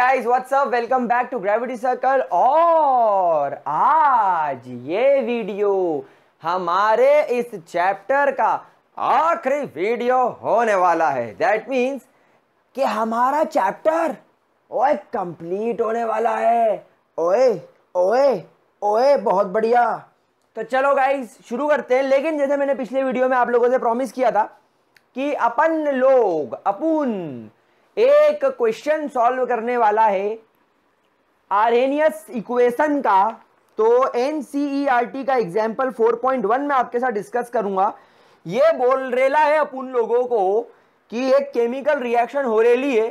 Guys what's up welcome back to Gravity Circle और आज ये वीडियो हमारे इस चैप्टर का आखिरी वीडियो होने वाला है दैट मींस कि हमारा चैप्टर ओए कंप्लीट होने वाला है ओए ओए ओए बहुत बढ़िया तो चलो गाइस शुरू करते हैं लेकिन जैसे मैंने पिछले वीडियो में आप लोगों से प्रॉमिस किया था कि अपन लोग अपन एक क्वेश्चन सॉल्व करने वाला है आरहेनियस इक्वेशन का तो एन e का एग्जाम्पल 4.1 में आपके साथ डिस्कस करूंगा ये बोल रेला है अपन लोगों को कि एक केमिकल रिएक्शन हो रेली है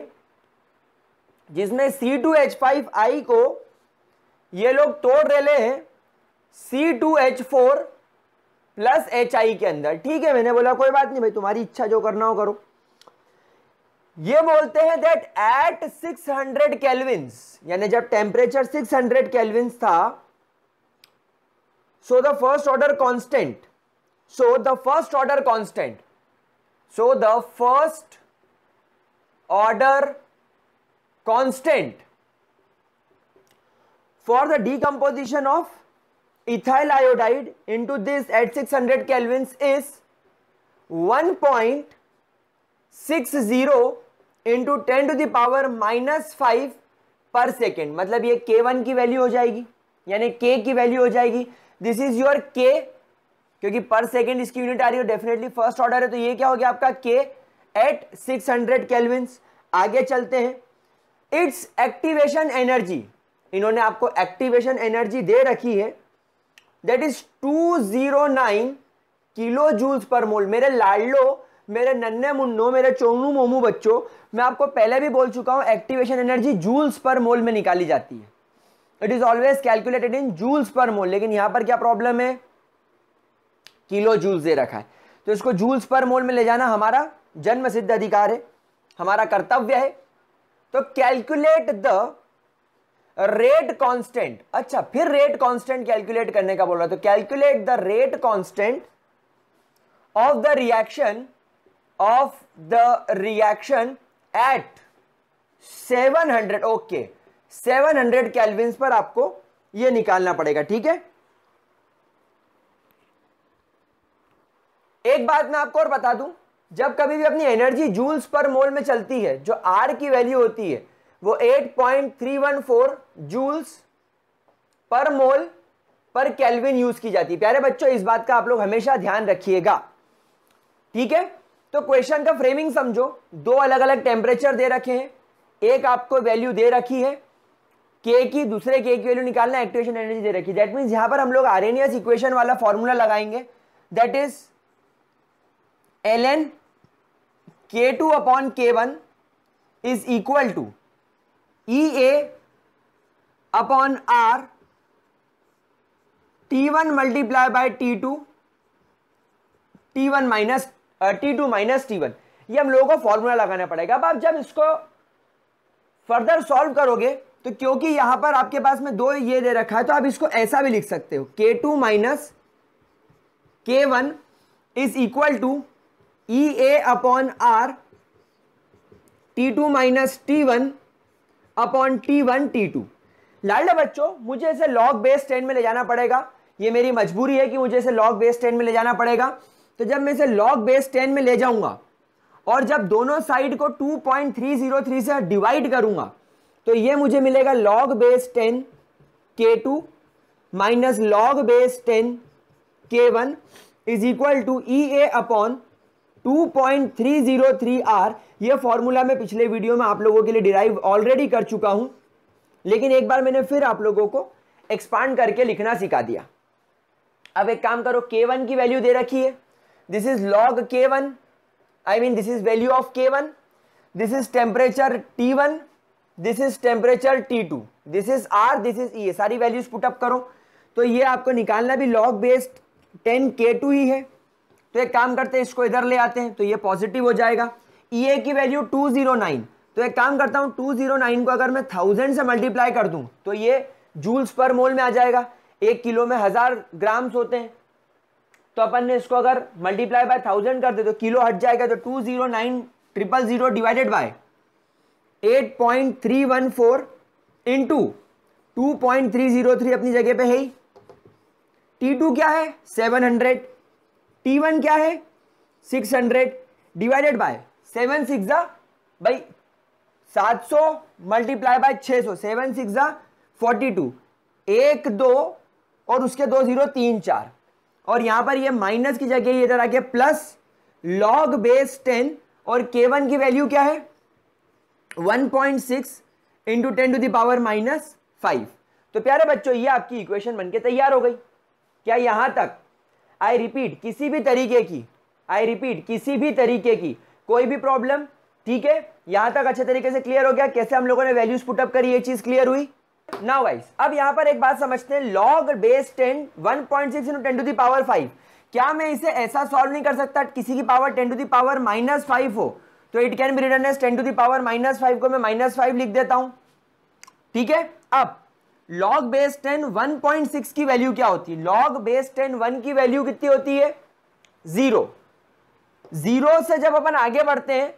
जिसमें C two H five I को ये लोग तोड़ रहे हैं C two H four plus H I के अंदर ठीक है मैंने बोला कोई बात नहीं भाई तुम्हारी इच्छा जो करना हो करो ये बोलते हैं दैट एट 600 हंड्रेड कैलविन्स यानी जब टेम्परेचर 600 हंड्रेड कैलविन्स था so the first order constant so the first order constant so the first order constant constant for the decomposition this at six hundred this is 600 point six 1.60 into ten to the power minus five पर second मतलब ये के one की value हो जाएगी यानी के की वैल्यू हो जाएगी दिस इज योर के क्योंकि पर सेकेंड इसकी यूनिट आ रही है डेफिनेटली फर्स्ट ऑर्डर है तो ये क्या हो गया आपका के एट सिक्स हंड्रेड आगे चलते हैं इट्स एक्टिवेशन एनर्जी इन्होंने आपको एक्टिवेशन एनर्जी दे रखी है that is two zero nine kilo joules per mole मेरे लाडलो मेरे नन्हे मुन्नो मेरे चोनू मोमू बच्चों मैं आपको पहले भी बोल चुका हूँ एक्टिवेशन एनर्जी जूल्स पर मोल में निकाली जाती है it is always calculated in joules per mole लेकिन यहाँ पर क्या प्रॉब्लम है किलो जूल्स दे रखा है तो इसको जूल्स पर मोल में ले जाना हमारा जन्म सिद्ध अधिकार है हमारा कर्तव्य है तो कैलकुलेट द रेट कांस्टेंट अच्छा फिर रेट कांस्टेंट कैलकुलेट करने का बोल रहा है तो calculate the rate constant of the reaction of the reaction at 700 okay seven hundred पर आपको ये निकालना पड़ेगा ठीक है एक बात मैं आपको और बता दूं जब कभी भी अपनी एनर्जी जूल्स पर मोल में चलती है जो आर की वैल्यू होती है वो 8.314 जूल्स पर मोल पर कैलविन यूज की जाती है प्यारे बच्चों इस बात का आप लोग हमेशा ध्यान रखिएगा ठीक है तो क्वेश्चन का फ्रेमिंग समझो दो अलग अलग टेम्परेचर दे रखे हैं एक आपको वैल्यू दे रखी है के की दूसरे के की वैल्यू निकालना एक्टिवेशन एनर्जी दे रखी दैट मीन्स यहाँ पर हम लोग आरेनियस इक्वेशन वाला फॉर्मूला लगाएंगे that is L N K two upon K one is equal to E A upon R T one multiply by T two T one minus T two minus T one ये हम लोगों को formula लगाना पड़ेगा अब आप जब इसको फर्दर सॉल्व करोगे तो क्योंकि यहां पर आपके पास में दो ये दे रखा है तो आप इसको ऐसा भी लिख सकते हो K two minus K one is equal to E A upon R T two minus T one upon T one T two लाडले बच्चों मुझे इसे लॉग बेस टेन में ले जाना पड़ेगा ये मेरी मजबूरी है कि मुझे इसे लॉग बेस टेन में ले जाना पड़ेगा तो जब मैं इसे लॉग बेस टेन में ले जाऊंगा और जब दोनों साइड को 2.303 से डिवाइड करूंगा तो ये मुझे मिलेगा log base ten K two minus log base ten K one is equal to E A upon three R ये फॉर्मूला मैं पिछले वीडियो में आप लोगों के लिए डिराइव ऑलरेडी कर चुका हूं लेकिन एक बार मैंने फिर आप लोगों को एक्सपांड करके लिखना सिखा दिया अब एक काम करो के वन की वैल्यू दे रखी है this is log K one I mean this is value of K one this is temperature T one this is temperature T two this is R this is E सारी values put up करो तो ये आपको निकालना भी log based ten K two ही है तो एक काम करते हैं इसको इधर ले आते हैं तो ये पॉजिटिव हो जाएगा ई e ए की वैल्यू टू जीरो नाइन तो एक काम करता हूँ नाइन को अगर मैं थाउजेंड से मल्टीप्लाई कर दूँ तो ये जूल्स पर मोल में आ जाएगा एक किलो में हज़ार ग्राम्स होते हैं तो अपन ने इसको अगर मल्टीप्लाई बाय थाउजेंड कर दे तो किलो हट जाएगा तो two zero nine triple zero divided by eight point three one four into two point three zero three अपनी जगह पे है टी टू क्या है सेवन हंड्रेड टी वन क्या है six hundred divided by seven six भाई सात सौ मल्टीप्लाई बाय छः सौ सेवन सिक्स फोर्टी टू एक दो और उसके दो जीरो तीन चार और यहां पर ये माइनस की जगह ये इधर आ गया प्लस लॉग बेस टेन और के वन की वैल्यू क्या है one point six into ten to the power minus five तो प्यारे बच्चों ये आपकी इक्वेशन बनके तैयार हो गई क्या यहां तक आई रिपीट किसी भी तरीके की आई रिपीट किसी भी तरीके की कोई भी प्रॉब्लम ठीक है यहां तक अच्छे तरीके से क्लियर हो गया कैसे हम लोगों ने वैल्यूज पुटअप करी ये चीज क्लियर हुई नाउ वाइज अब यहां पर एक बात समझते हैं log base ten 10 1.6 into ten to the power five क्या मैं इसे ऐसा सॉल्व नहीं कर सकता किसी की power ten to the power minus five हो तो it can be written as ten to the power minus five को मैं माइनस फाइव लिख देता हूं ठीक है अब log base ten one point six की वैल्यू क्या होती है लॉग बेस टेन वन की वैल्यू कितनी होती है जीरो जीरो से जब अपन आगे बढ़ते हैं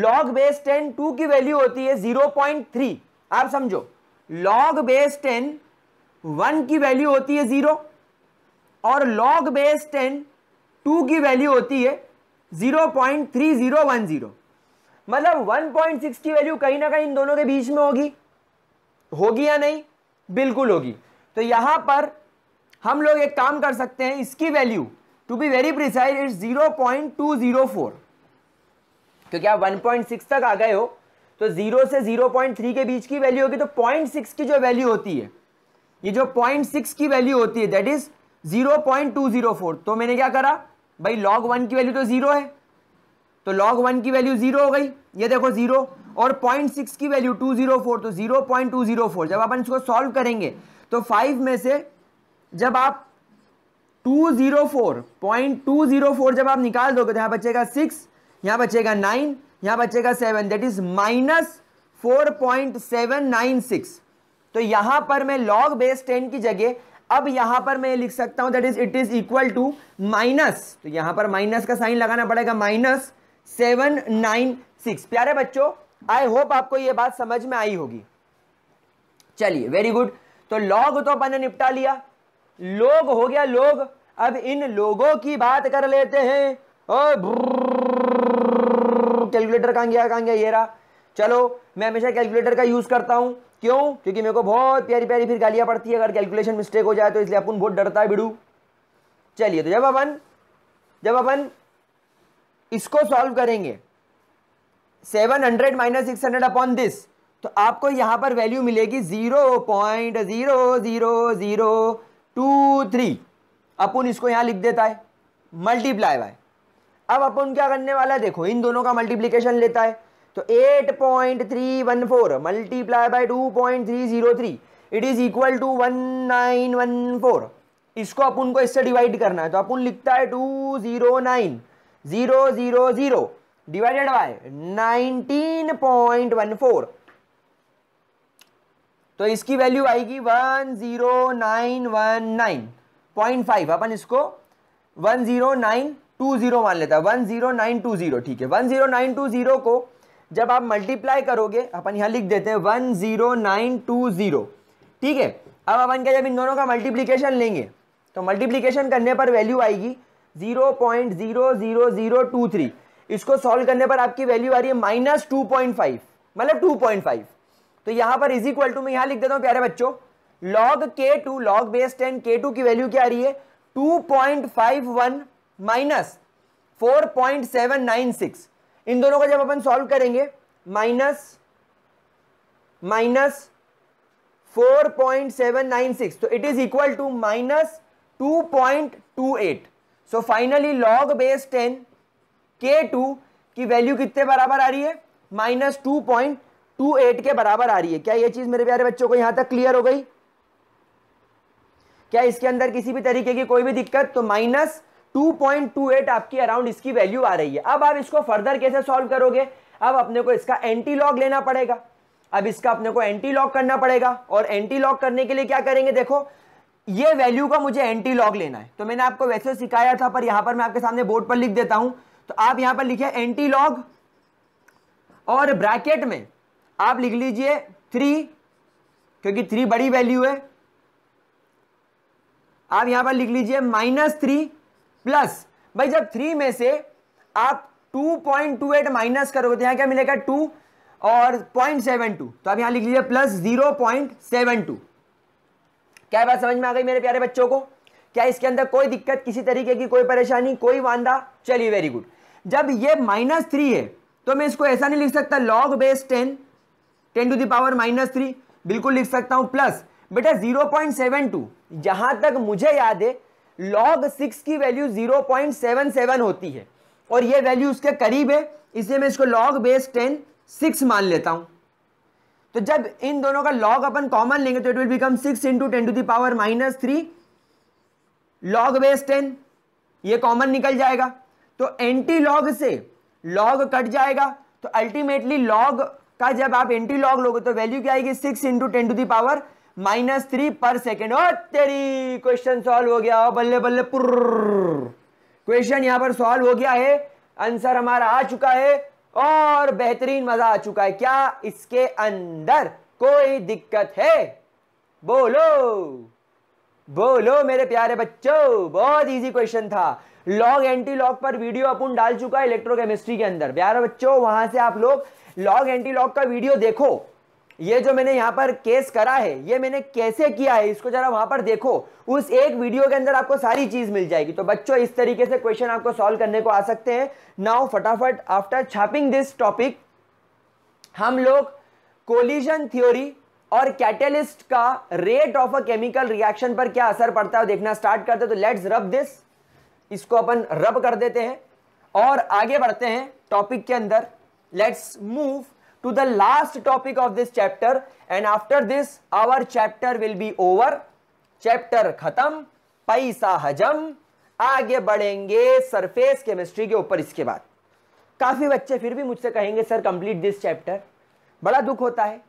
लॉग बेस टेन टू की वैल्यू होती है जीरो पॉइंट थ्री आप समझो लॉग बेस टेन वन की वैल्यू होती है जीरो और लॉग बेस टेन टू की वैल्यू होती है zero point three zero one zero मतलब वन पॉइंट सिक्स की वैल्यू कहीं ना कहीं इन दोनों के बीच में होगी होगी या नहीं बिल्कुल होगी तो यहां पर हम लोग एक काम कर सकते हैं इसकी value to be very precise it zero point two zero four क्योंकि आप वन पॉइंट सिक्स तक आ गए हो तो जीरो से जीरो पॉइंट थ्री के बीच की वैल्यू होगी तो पॉइंट सिक्स की जो वैल्यू होती है ये जो पॉइंट सिक्स की वैल्यू होती है that is zero point two zero four तो मैंने क्या करा भाई लॉग वन की वैल्यू तो जीरो है तो लॉग वन की वैल्यू जीरो हो गई ये देखो जीरो और पॉइंट सिक्स की वैल्यू टू जीरो फोर तो zero point two zero four जब अपन इसको सॉल्व करेंगे तो फाइव में से जब आप two zero four point two zero four जब आप निकाल दोगे तो यहाँ बचेगा सिक्स यहाँ बचेगा नाइन यहां बचेगा seven that is minus four point seven nine six तो यहां पर मैं लॉग बेस टेन की जगह अब यहां पर मैं लिख सकता हूं that is it is equal to minus तो यहां पर माइनस का साइन लगाना पड़ेगा माइनस सेवन नाइन सिक्स प्यारे बच्चों आई होप आपको ये बात समझ में आई होगी चलिए वेरी गुड तो लॉग तो अपन ने निपटा लिया लोग हो गया लोग अब इन लोगों की बात कर लेते हैं और कैलकुलेटर कहाँ गया कहाँ गया ये रहा चलो मैं हमेशा कैलकुलेटर का यूज़ करता हूँ क्यों क्योंकि मेरे को बहुत प्यारी प्यारी फिर गालियाँ पड़ती है अगर कैलकुलेशन मिस्टेक हो जाए तो इसलिए अपन बहुत डरता है बिड़ू चलिए तो जब अपन जब अपन इसको सॉल्व करेंगे seven hundred minus six hundred upon this तो आपको यहाँ पर वैल्यू मिलेगी zero point zero zero zero two three अपन इसको यहाँ लिख देता है मल्टीप्लाई बाय अब अपन क्या करने वाला है देखो इन दोनों का मल्टीप्लीकेशन लेता है तो 8.314 multiply by by 2.303 it is equal to 1914 इसको अपन को इससे डिवाइड करना है तो अपन लिखता है 209000 डिवाइडेड बाय 19.14 तो इसकी वैल्यू आएगी 10919.5 अपन इसको 109 टू जीरो मान लेता है one zero nine two zero ठीक है one zero nine two zero को जब आप मल्टीप्लाई करोगे अपन यहाँ लिख देते हैं one zero nine two zero ठीक है अब अपन क्या जब इन दोनों का मल्टीप्लीकेशन लेंगे तो मल्टीप्लीकेशन करने पर वैल्यू आएगी zero point zero zero zero two three इसको सॉल्व करने पर आपकी वैल्यू आ रही है माइनस टू पॉइंट फाइव मतलब टू पॉइंट फाइव तो यहाँ पर इज इक्वल टू मैं यहाँ लिख देता हूँ प्यारे बच्चों log K two log base ten K two की वैल्यू क्या आ रही है two point five one minus four point seven nine six इन दोनों को जब अपन सॉल्व करेंगे minus minus four point seven nine six तो it is equal to minus two point two eight so finally log base ten K two की value कितने बराबर आ रही है minus two point two eight के बराबर आ रही है क्या यह चीज़ मेरे प्यारे बच्चों को यहां तक क्लियर हो गई क्या इसके अंदर किसी भी तरीके की कोई भी दिक्कत तो माइनस 2.28 आपकी अराउंड इसकी वैल्यू आ रही है अब आप इसको फर्दर कैसे सॉल्व करोगे अब अपने को इसका एंटी लॉग लेना पड़ेगा अब इसका अपने को एंटी लॉग करना पड़ेगा और एंटी लॉग करने के लिए क्या करेंगे देखो ये वैल्यू का मुझे एंटी लॉग लेना है तो मैंने आपको वैसे सिखाया था पर यहां पर मैं आपके सामने बोर्ड पर लिख देता हूं तो आप यहां पर लिखिए एंटी लॉग और ब्रैकेट में आप लिख लीजिए थ्री क्योंकि थ्री बड़ी वैल्यू है आप यहां पर लिख लीजिए माइनस थ्री प्लस भाई जब थ्री में से आप two point two eight minus करोगे तो यहाँ क्या मिलेगा टू और पॉइंट सेवन टू तो आप यहां लिख लीजिए plus zero point seven two क्या बात समझ में आ गई मेरे प्यारे बच्चों को क्या इसके अंदर कोई दिक्कत किसी तरीके की कोई परेशानी कोई वादा चलिए वेरी गुड जब ये माइनस थ्री है तो मैं इसको ऐसा नहीं लिख सकता log base ten ten to the power minus three बिल्कुल लिख सकता हूं प्लस बेटा जीरो पॉइंट सेवन टू जहाँ तक मुझे याद है लॉग सिक्स की value zero point seven seven होती है और ये वैल्यू उसके करीब है इसलिए मैं इसको लॉग बेस टेन सिक्स मान लेता हूँ तो जब इन दोनों का लॉग अपन कॉमन लेंगे तो it will become six into ten to the power minus three log base ten ये कॉमन निकल जाएगा तो एंटी लॉग से लॉग कट जाएगा तो अल्टीमेटली लॉग का जब आप एंटी लॉग लोगे तो वैल्यू क्या आएगी six into ten to the power minus three पर सेकेंड और तेरी क्वेश्चन सॉल्व हो गया बल्ले बल्ले क्वेश्चन यहां पर सॉल्व हो गया है आंसर हमारा आ चुका है और बेहतरीन मजा आ चुका है क्या इसके अंदर कोई दिक्कत है बोलो बोलो मेरे प्यारे बच्चों बहुत इजी क्वेश्चन था लॉग एंटी लॉग पर वीडियो अपन डाल चुका है इलेक्ट्रोकेमिस्ट्री के अंदर प्यारे बच्चों वहां से आप लोग लॉग एंटी लॉग का वीडियो देखो ये जो मैंने यहाँ पर केस करा है ये मैंने कैसे किया है इसको जरा वहां पर देखो उस एक वीडियो के अंदर आपको सारी चीज़ मिल जाएगी तो बच्चों इस तरीके से क्वेश्चन आपको सॉल्व करने को आ सकते हैं नाउ फटाफट आफ्टर छापिंग दिस टॉपिक हम लोग कोलिजन थ्योरी और कैटेलिस्ट का rate of a chemical reaction पर क्या असर पड़ता है देखना स्टार्ट करते हैं तो लेट्स रब दिस इसको अपन रब कर देते हैं और आगे बढ़ते हैं टॉपिक के अंदर let's move to the last topic of this chapter and after this our chapter will be over chapter khatam paisa hajam आगे बढ़ेंगे सरफेस केमिस्ट्री के ऊपर इसके बाद काफ़ी बच्चे फिर भी मुझसे कहेंगे सर कंप्लीट दिस चैप्टर बड़ा दुख होता है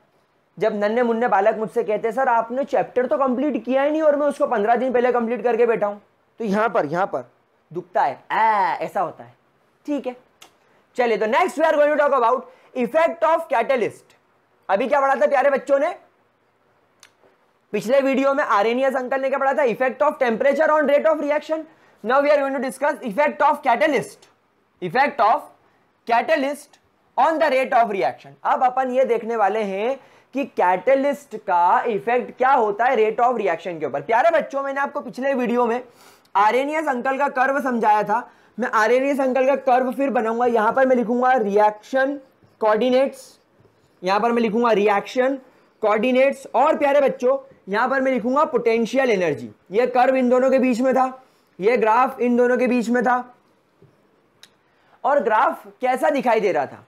जब नन्हे मुन्ने बालक मुझसे कहते हैं सर आपने चैप्टर तो कंप्लीट किया ही नहीं और मैं उसको पंद्रह दिन पहले कंप्लीट करके बैठा हूँ तो यहाँ पर यहाँ पर दुखता है ऐसा होता है ठीक है चलिए तो next we are going to talk about effect of catalyst अभी क्या पढ़ा था प्यारे बच्चों ने पिछले वीडियो में आरेनियस अंकल ने क्या पढ़ा था effect of temperature on rate of reaction now we are going to discuss effect of catalyst effect of catalyst on the rate of reaction अब अपन ये देखने वाले हैं कि कैटलिस्ट का इफेक्ट क्या होता है रेट ऑफ रिएक्शन के ऊपर प्यारे बच्चों मैंने आपको पिछले वीडियो में आरेनियस अंकल का कर्व समझाया था मैं आरेनियस अंकल का कर्व फिर बनाऊंगा यहां पर मैं लिखूंगा रिएक्शन कोऑर्डिनेट्स यहां पर मैं लिखूंगा रिएक्शन कोऑर्डिनेट्स और प्यारे बच्चों यहां पर मैं लिखूंगा पोटेंशियल एनर्जी ये कर्व इन दोनों के बीच में था ये ग्राफ इन दोनों के बीच में था और ग्राफ कैसा दिखाई दे रहा था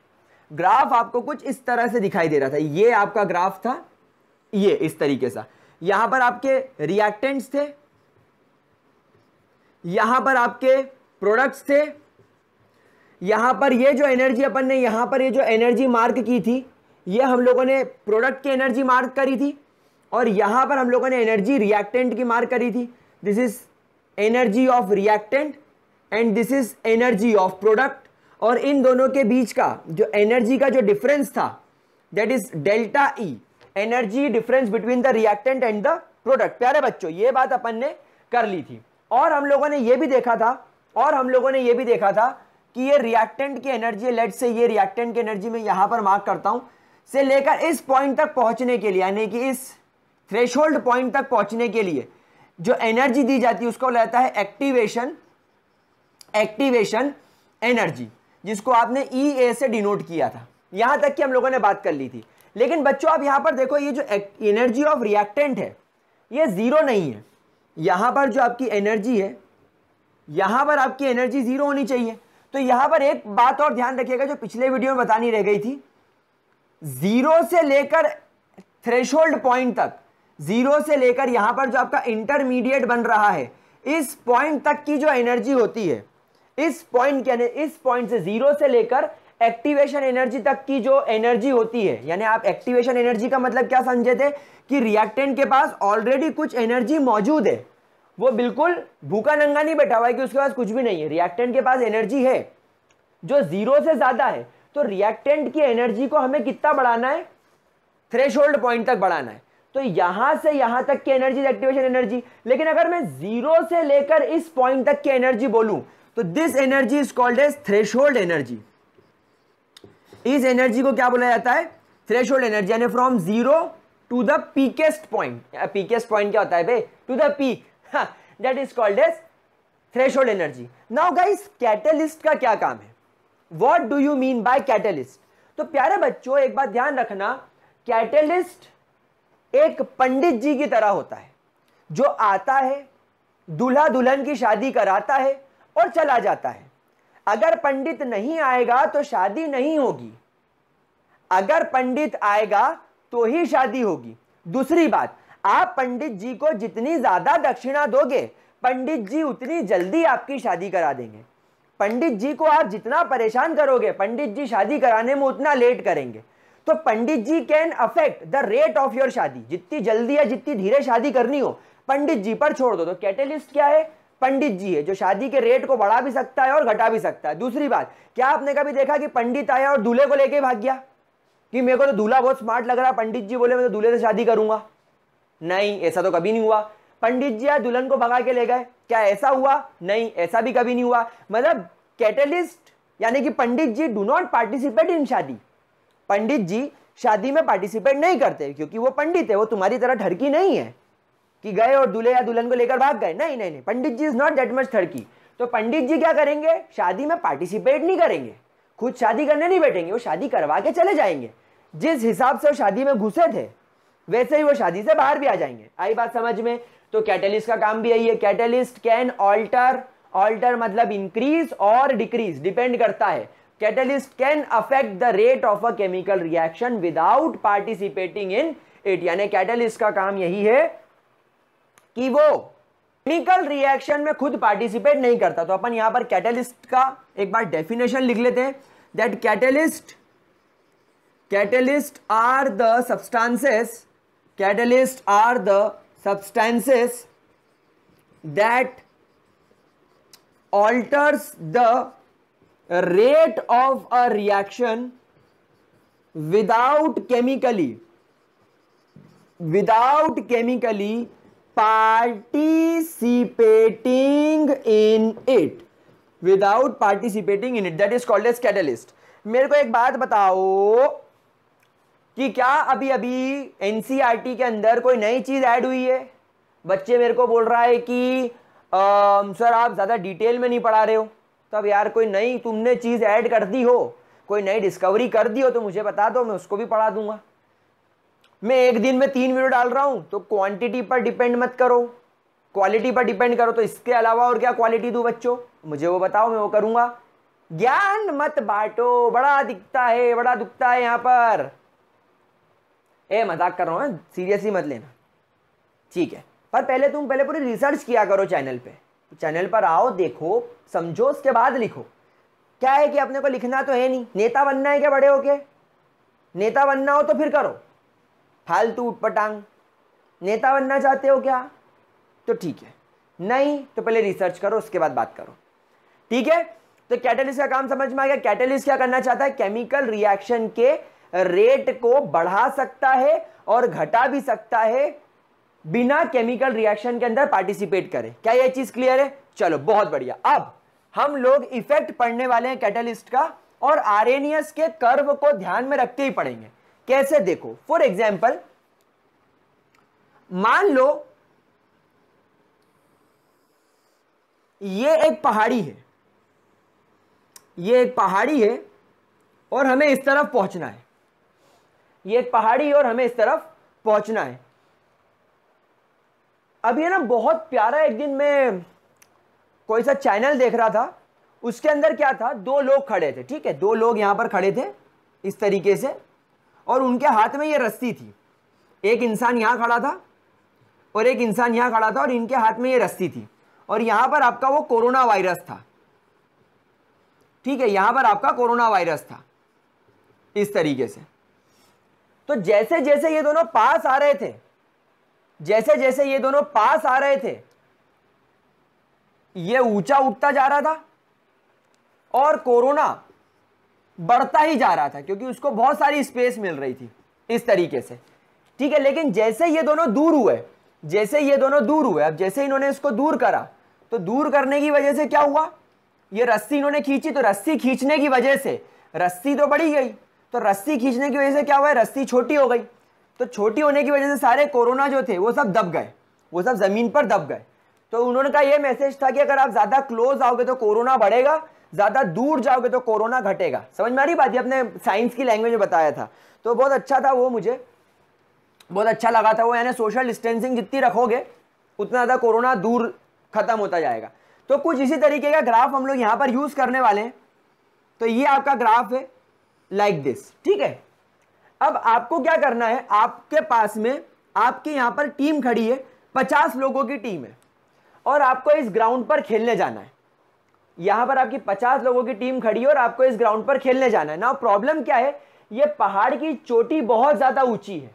ग्राफ आपको कुछ इस तरह से दिखाई दे रहा था ये आपका ग्राफ था ये इस तरीके सा यहां पर आपके रिएक्टेंट्स थे यहां पर आपके प्रोडक्ट्स थे यहाँ पर ये जो एनर्जी अपन ने यहाँ पर ये जो एनर्जी मार्क की थी ये हम लोगों ने प्रोडक्ट की एनर्जी मार्क करी थी और यहाँ पर हम लोगों ने एनर्जी रिएक्टेंट की मार्क करी थी this is energy of reactant and this is energy of product और इन दोनों के बीच का जो एनर्जी का जो डिफरेंस था that is delta E energy difference between the reactant and the product प्यारे बच्चों ये बात अपन ने कर ली थी और हम लोगों ने ये भी देखा था और हम लोगों ने ये भी देखा था कि ये रिएक्टेंट की एनर्जी है लेट से ये रिएक्टेंट की एनर्जी मैं यहाँ पर मार्क करता हूँ से लेकर इस पॉइंट तक पहुँचने के लिए यानी कि इस थ्रेश पॉइंट तक पहुँचने के लिए जो एनर्जी दी जाती है उसको बोला है एक्टिवेशन एक्टिवेशन एनर्जी जिसको आपने ई e ए से डिनोट किया था यहाँ तक कि हम लोगों ने बात कर ली थी लेकिन बच्चों आप यहाँ पर देखो ये जो एनर्जी ऑफ रिएक्टेंट है ये ज़ीरो नहीं है यहाँ पर जो आपकी एनर्जी है यहाँ पर आपकी एनर्जी ज़ीरो होनी चाहिए तो यहां पर एक बात और ध्यान रखिएगा जो पिछले वीडियो में बतानी रह गई थी जीरो से लेकर थ्रेश पॉइंट तक जीरो से लेकर यहां पर जो आपका इंटरमीडिएट बन रहा है इस पॉइंट तक की जो एनर्जी होती है इस पॉइंट के इस पॉइंट से जीरो से लेकर एक्टिवेशन एनर्जी तक की जो एनर्जी होती है यानी आप एक्टिवेशन एनर्जी का मतलब क्या समझे थे कि रिएक्टेंट के पास ऑलरेडी कुछ एनर्जी मौजूद है वो बिल्कुल भूखा नंगा नहीं बैठा हुआ है कि उसके पास कुछ भी नहीं है रिएक्टेंट के पास एनर्जी है जो जीरो से ज्यादा है तो रिएक्टेंट की एनर्जी को हमें कितना बढ़ाना है थ्रेश पॉइंट तक बढ़ाना है तो यहां से यहां तक की एनर्जी एक्टिवेशन एनर्जी लेकिन अगर मैं जीरो से लेकर इस पॉइंट तक की एनर्जी बोलूं तो this energy is called as thresh energy इस एनर्जी को क्या बोला जाता है थ्रेश एनर्जी यानी from zero to the peakest point peakest point क्या होता है भाई to the peak that is called as threshold energy now guys catalyst का क्या काम है what do you mean by catalyst तो प्यारे बच्चों एक बात ध्यान रखना कैटलिस्ट एक पंडित जी की तरह होता है जो आता है दूल्हा दुल्हन की शादी कराता है और चला जाता है अगर पंडित नहीं आएगा तो शादी नहीं होगी अगर पंडित आएगा तो ही शादी होगी दूसरी बात आप पंडित जी को जितनी ज़्यादा दक्षिणा दोगे पंडित जी उतनी जल्दी आपकी शादी करा देंगे पंडित जी को आप जितना परेशान करोगे पंडित जी शादी कराने में उतना लेट करेंगे तो pandit ji can affect the rate of your shaadi जितनी जल्दी या जितनी धीरे शादी करनी हो पंडित जी पर छोड़ दो तो कैटेलिस्ट क्या है पंडित जी है जो शादी के रेट को बढ़ा भी सकता है और घटा भी सकता है दूसरी बात क्या आपने कभी देखा कि पंडित आया और दूल्हे को लेके भाग गया कि मेरे को तो दूल्हा बहुत स्मार्ट लग रहा है पंडित जी बोले मैं तो दूल्हे से शादी करूंगा नहीं ऐसा तो कभी नहीं हुआ पंडित जी दुल्हन को भगा के ले गए क्या ऐसा हुआ नहीं ऐसा भी कभी नहीं हुआ मतलब कैटलिस्ट यानी कि pandit ji do not participate in shaadi pandit जी शादी में पार्टिसिपेट नहीं करते क्योंकि वो पंडित है वो तुम्हारी तरह ठरकी नहीं है कि गए और दूल्हे या दुल्हन को लेकर भाग गए नहीं नहीं नहीं pandit ji is not that much tharki तो पंडित जी क्या करेंगे शादी में पार्टिसिपेट नहीं करेंगे खुद शादी करने नहीं बैठेंगे वो शादी करवा के चले जाएंगे जिस हिसाब से वो शादी में घुसे थे वैसे ही वो शादी से बाहर भी आ जाएंगे आई बात समझ में तो कैटलिस्ट का काम भी यही है कैटलिस्ट कैन ऑल्टर ऑल्टर मतलब इंक्रीज और डिक्रीज डिपेंड करता है catalyst can affect the rate of a chemical reaction without participating in it यानी कैटलिस्ट का काम यही है कि वो केमिकल रिएक्शन में खुद पार्टिसिपेट नहीं करता तो अपन यहां पर कैटलिस्ट का एक बार डेफिनेशन लिख लेते हैं that catalyst catalyst are the substances Catalysts are the substances that alters the rate of a reaction without chemically without chemically participating in it without participating in it that is called as catalyst मेरे को एक बात बताओ कि क्या अभी अभी NCERT e के अंदर कोई नई चीज़ ऐड हुई है बच्चे मेरे को बोल रहा है कि आ, सर आप ज़्यादा डिटेल में नहीं पढ़ा रहे हो तो अब यार कोई नई तुमने चीज़ ऐड कर दी हो कोई नई डिस्कवरी कर दी हो तो मुझे बता दो मैं उसको भी पढ़ा दूंगा मैं एक दिन में तीन वीडियो डाल रहा हूँ तो क्वांटिटी पर डिपेंड मत करो क्वालिटी पर डिपेंड करो तो इसके अलावा और क्या क्वालिटी दू बच्चों मुझे वो बताओ मैं वो करूँगा ज्ञान मत बांटो बड़ा दिखता है बड़ा दुखता है यहाँ पर ए मजाक कर रहा हूँ सीरियसली हाँ? मत लेना ठीक है पर पहले तुम पहले पूरी रिसर्च किया करो चैनल पे चैनल पर आओ देखो समझो उसके बाद लिखो क्या है कि अपने को लिखना तो है नहीं नेता बनना है क्या बड़े होके नेता बनना हो तो फिर करो फालतू उटपटांग नेता बनना चाहते हो क्या तो ठीक है नहीं तो पहले रिसर्च करो उसके बाद बात करो ठीक है तो कैटलिस्ट का काम समझ में आ गया कैटलिस्ट क्या करना चाहता है केमिकल रिएक्शन के रेट को बढ़ा सकता है और घटा भी सकता है बिना केमिकल रिएक्शन के अंदर पार्टिसिपेट करे क्या यह चीज क्लियर है चलो बहुत बढ़िया अब हम लोग इफेक्ट पढ़ने वाले हैं कैटलिस्ट का और आरएनएस के कर्व को ध्यान में रखते ही पढ़ेंगे कैसे देखो फॉर एग्जाम्पल मान लो ये एक पहाड़ी है ये एक पहाड़ी है और हमें इस तरफ पहुंचना है ये एक पहाड़ी और हमें इस तरफ पहुंचना है अब ये ना बहुत प्यारा एक दिन मैं कोई सा चैनल देख रहा था उसके अंदर क्या था दो लोग खड़े थे ठीक है दो लोग यहाँ पर खड़े थे इस तरीके से और उनके हाथ में ये रस्सी थी एक इंसान यहाँ खड़ा था और एक इंसान यहाँ खड़ा था और इनके हाथ में ये रस्सी थी और यहाँ पर आपका वो कोरोना वायरस था ठीक है यहाँ पर आपका कोरोना वायरस था इस तरीके से तो जैसे जैसे ये दोनों पास आ रहे थे जैसे जैसे ये दोनों पास आ रहे थे ये ऊंचा उठता जा रहा था और कोरोना बढ़ता ही जा रहा था क्योंकि उसको बहुत सारी स्पेस मिल रही थी इस तरीके से ठीक है लेकिन जैसे ये दोनों दूर हुए जैसे ये दोनों दूर हुए अब जैसे इन्होंने इसको दूर करा तो दूर करने की वजह से क्या हुआ ये रस्सी इन्होंने खींची तो रस्सी खींचने की वजह से रस्सी तो बढ़ी गई तो रस्सी खींचने की वजह से क्या हुआ है रस्सी छोटी हो गई तो छोटी होने की वजह से सारे कोरोना जो थे वो सब दब गए वो सब ज़मीन पर दब गए तो उन्होंने कहा ये मैसेज था कि अगर आप ज़्यादा क्लोज आओगे तो कोरोना बढ़ेगा ज़्यादा दूर जाओगे तो कोरोना घटेगा समझ में आ रही बात ये अपने साइंस की लैंग्वेज में बताया था तो बहुत अच्छा था वो मुझे बहुत अच्छा लगा था वो यानी सोशल डिस्टेंसिंग जितनी रखोगे उतना ज़्यादा कोरोना दूर खत्म होता जाएगा तो कुछ इसी तरीके का ग्राफ हम लोग यहाँ पर यूज़ करने वाले हैं तो ये आपका ग्राफ है लाइक दिस ठीक है अब आपको क्या करना है आपके पास में आपके यहां पर टीम खड़ी है पचास लोगों की टीम है और आपको इस ग्राउंड पर खेलने जाना है यहां पर आपकी पचास लोगों की टीम खड़ी है और आपको इस ग्राउंड पर खेलने जाना है ना प्रॉब्लम क्या है यह पहाड़ की चोटी बहुत ज़्यादा ऊंची है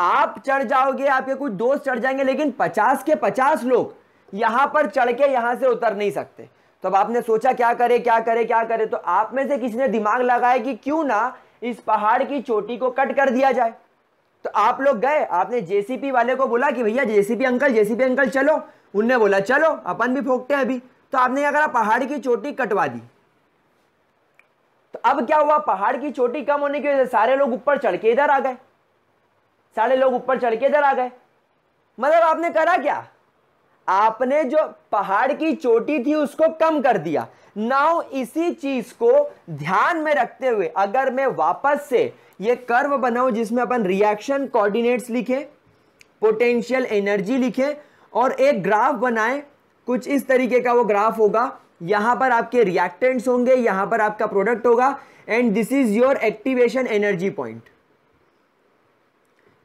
आप चढ़ जाओगे आपके कुछ दोस्त चढ़ जाएंगे लेकिन पचास के पचास लोग यहां पर चढ़ के यहां से उतर नहीं सकते तो अब आपने सोचा क्या करे क्या करे क्या करे तो आप में से किसी ने दिमाग लगाया कि क्यों ना इस पहाड़ की चोटी को कट कर दिया जाए तो आप लोग गए आपने जेसीपी वाले को बोला कि भैया जेसीपी अंकल जेसीपी अंकल चलो उनने बोला चलो अपन भी फोकते हैं अभी तो आपने क्या करा पहाड़ की चोटी कटवा दी तो अब क्या हुआ पहाड़ की चोटी कम होने की वजह से सारे लोग ऊपर चढ़ के इधर आ गए सारे लोग ऊपर चढ़ के इधर आ गए मतलब आपने करा क्या आपने जो पहाड़ की चोटी थी उसको कम कर दिया नाउ इसी चीज को ध्यान में रखते हुए अगर मैं वापस से ये कर्व बनाऊं जिसमें अपन रिएक्शन कोऑर्डिनेट्स लिखें पोटेंशियल एनर्जी लिखें और एक ग्राफ बनाएं कुछ इस तरीके का वो ग्राफ होगा यहां पर आपके रिएक्टेंट्स होंगे यहां पर आपका प्रोडक्ट होगा and this is your activation energy point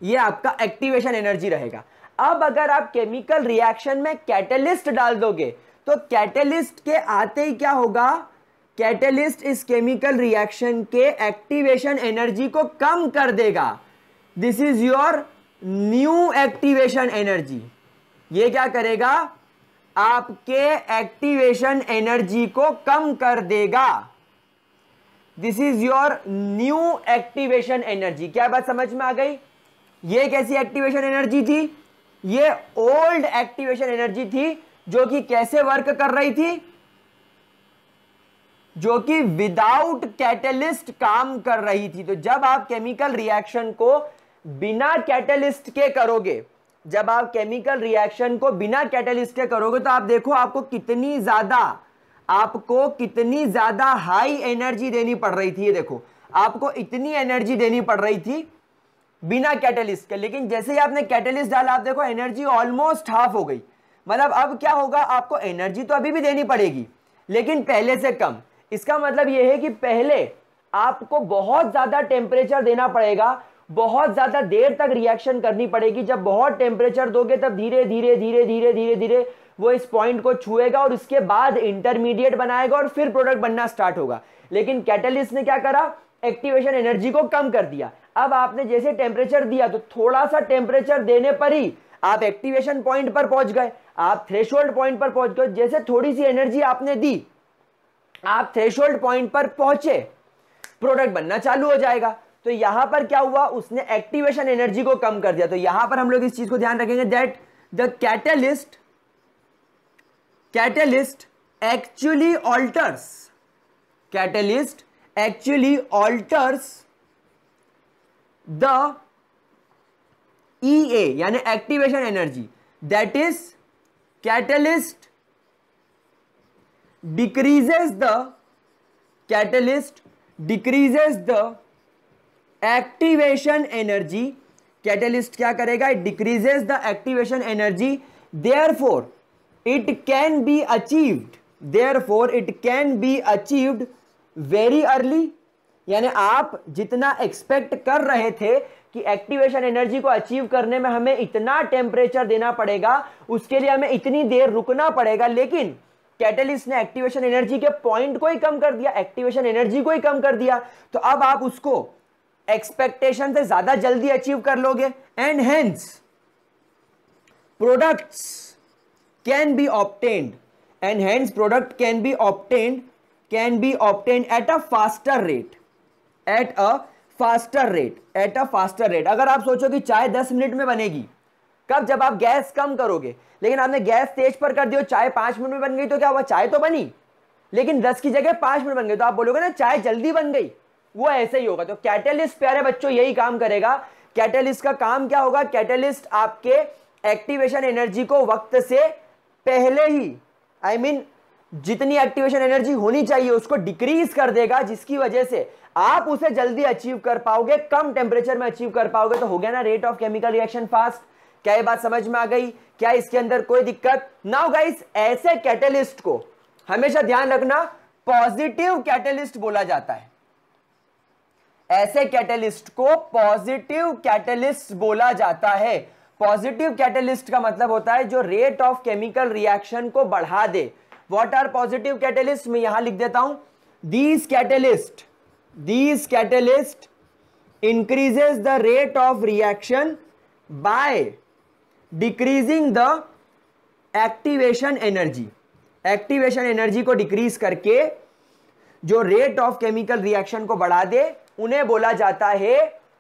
ये आपका एक्टिवेशन एनर्जी रहेगा अब अगर आप केमिकल रिएक्शन में कैटलिस्ट डाल दोगे तो कैटलिस्ट के आते ही क्या होगा कैटलिस्ट इस केमिकल रिएक्शन के एक्टिवेशन एनर्जी को कम कर देगा this is your new activation energy ये क्या करेगा आपके एक्टिवेशन एनर्जी को कम कर देगा this is your new activation energy क्या बात समझ में आ गई ये कैसी एक्टिवेशन एनर्जी थी ये ओल्ड एक्टिवेशन एनर्जी थी जो कि कैसे वर्क कर रही थी जो कि विदाउट कैटलिस्ट काम कर रही थी तो जब आप केमिकल रिएक्शन को बिना कैटलिस्ट के करोगे जब आप केमिकल रिएक्शन को बिना कैटलिस्ट के करोगे तो आप देखो आपको कितनी ज्यादा आपको कितनी ज्यादा हाई एनर्जी देनी पड़ रही थी ये देखो आपको इतनी एनर्जी देनी पड़ रही थी बिना कैटलिस्ट के लेकिन जैसे ही आपने कैटलिस्ट डाला आप देखो एनर्जी ऑलमोस्ट हाफ हो गई मतलब अब क्या होगा आपको एनर्जी तो अभी भी देनी पड़ेगी लेकिन पहले से कम इसका मतलब यह है कि पहले आपको बहुत ज़्यादा टेम्परेचर देना पड़ेगा बहुत ज़्यादा देर तक रिएक्शन करनी पड़ेगी जब बहुत टेम्परेचर दोगे तब धीरे धीरे धीरे धीरे धीरे धीरे वो इस पॉइंट को छुएगा और उसके बाद इंटरमीडिएट बनाएगा और फिर प्रोडक्ट बनना स्टार्ट होगा लेकिन कैटलिस्ट ने क्या करा एक्टिवेशन एनर्जी को कम कर दिया अब आपने जैसे टेम्परेचर दिया तो थोड़ा सा टेम्परेचर देने पर ही आप एक्टिवेशन पॉइंट पर पहुंच गए आप थ्रेशोल्ड पॉइंट पर पहुंच गए जैसे थोड़ी सी एनर्जी आपने दी आप थ्रेशोल्ड पॉइंट पर पहुंचे प्रोडक्ट बनना चालू हो जाएगा तो यहां पर क्या हुआ उसने एक्टिवेशन एनर्जी को कम कर दिया तो यहां पर हम लोग इस चीज को ध्यान रखेंगे that the catalyst catalyst actually alters catalyst actually alters the E A यानी activation energy that is catalyst decreases the catalyst decreases the activation energy catalyst क्या करेगा it decreases the activation energy therefore it can be achieved therefore it can be achieved very early यानी आप जितना expect कर रहे थे कि activation energy को अचीव करने में हमें इतना टेम्परेचर देना पड़ेगा उसके लिए हमें इतनी देर रुकना पड़ेगा लेकिन कैटलिस्ट ने एक्टिवेशन एनर्जी के पॉइंट को ही कम कर दिया एक्टिवेशन एनर्जी को ही कम कर दिया तो अब आप उसको एक्सपेक्टेशन से ज्यादा जल्दी अचीव कर लोगे and hence products can be obtained and hence product can be obtained can be obtained at a faster rate at a faster rate at a faster rate अगर आप सोचो कि चाय दस मिनट में बनेगी कब जब आप गैस कम करोगे लेकिन आपने गैस तेज पर कर दिया चाय पाँच मिनट में बन गई तो क्या हुआ चाय तो बनी लेकिन दस की जगह पाँच मिनट बन गई तो आप बोलोगे ना चाय जल्दी बन गई वो ऐसे ही होगा तो कैटेलिस्ट प्यारे बच्चों यही काम करेगा कैटेलिस्ट का काम क्या होगा कैटेलिस्ट आपके एक्टिवेशन एनर्जी को वक्त से पहले ही आई I मीन mean, जितनी एक्टिवेशन एनर्जी होनी चाहिए उसको डिक्रीज कर देगा जिसकी वजह से आप उसे जल्दी अचीव कर पाओगे कम टेम्परेचर में अचीव कर पाओगे तो हो गया ना rate of chemical reaction fast क्या ये बात समझ में आ गई क्या इसके अंदर कोई दिक्कत ना होगा इस ऐसे कैटेलिस्ट को हमेशा ध्यान रखना पॉजिटिव कैटेलिस्ट बोला जाता है ऐसे कैटेलिस्ट को पॉजिटिव कैटेलिस्ट बोला जाता है पॉजिटिव कैटेलिस्ट का मतलब होता है जो रेट ऑफ केमिकल रिएक्शन को बढ़ा दे वॉट आर पॉजिटिव कैटेलिस्ट मैं यहां लिख देता हूं these catalyst these catalyst increases the rate of reaction by decreasing the activation energy activation energy को डिक्रीज करके जो रेट ऑफ केमिकल रिएक्शन को बढ़ा दे उन्हें बोला जाता है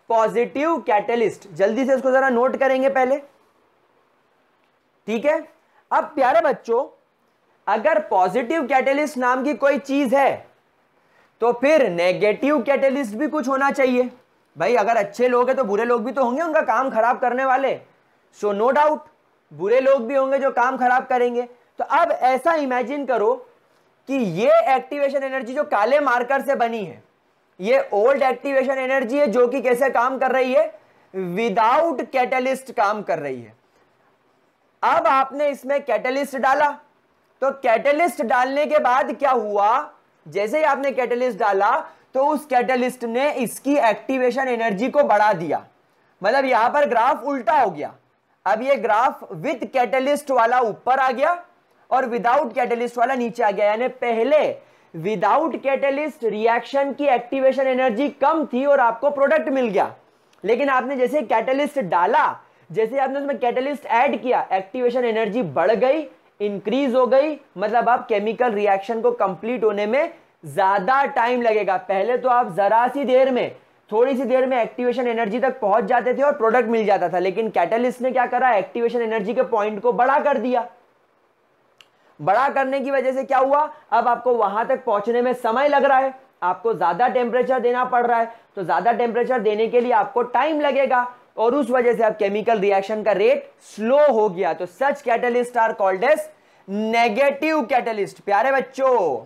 पॉजिटिव कैटलिस्ट जल्दी से इसको जरा नोट करेंगे पहले ठीक है अब प्यारे बच्चों अगर पॉजिटिव कैटलिस्ट नाम की कोई चीज है तो फिर नेगेटिव कैटेलिस्ट भी कुछ होना चाहिए भाई अगर अच्छे लोग हैं तो बुरे लोग भी तो होंगे उनका काम खराब करने वाले सो नो डाउट बुरे लोग भी होंगे जो काम खराब करेंगे तो अब ऐसा इमेजिन करो कि ये एक्टिवेशन एनर्जी जो काले मार्कर से बनी है ये ओल्ड एक्टिवेशन एनर्जी है जो कि कैसे काम कर रही है विदाउट कैटलिस्ट काम कर रही है अब आपने इसमें कैटलिस्ट डाला तो कैटलिस्ट डालने के बाद क्या हुआ जैसे ही आपने कैटलिस्ट डाला तो उस कैटलिस्ट ने इसकी एक्टिवेशन एनर्जी को बढ़ा दिया मतलब यहां पर ग्राफ उल्टा हो गया अब ये ग्राफ विद कैटलिस्ट वाला ऊपर आ गया और विदाउट कैटलिस्ट वाला नीचे आ गया यानी पहले विदाउट कैटलिस्ट रिएक्शन की एक्टिवेशन एनर्जी कम थी और आपको प्रोडक्ट मिल गया लेकिन आपने जैसे कैटलिस्ट डाला जैसे आपने उसमें कैटलिस्ट ऐड किया एक्टिवेशन एनर्जी बढ़ गई इंक्रीज हो गई मतलब आप केमिकल रिएक्शन को कंप्लीट होने में ज़्यादा टाइम लगेगा पहले तो आप ज़रा सी देर में थोड़ी सी देर में एक्टिवेशन एनर्जी तक पहुंच जाते थे और प्रोडक्ट मिल जाता था लेकिन कैटलिस्ट ने क्या करा एक्टिवेशन एनर्जी के पॉइंट को बड़ा कर दिया बड़ा करने की वजह से क्या हुआ अब आपको वहां तक पहुंचने में समय लग रहा है आपको ज़्यादा टेम्परेचर देना पड़ रहा है तो ज़्यादा टेम्परेचर देने के लिए आपको टाइम लगेगा और उस वजह से अब केमिकल रिएक्शन का रेट स्लो हो गया तो such catalyst are called as negative catalyst प्यारे बच्चों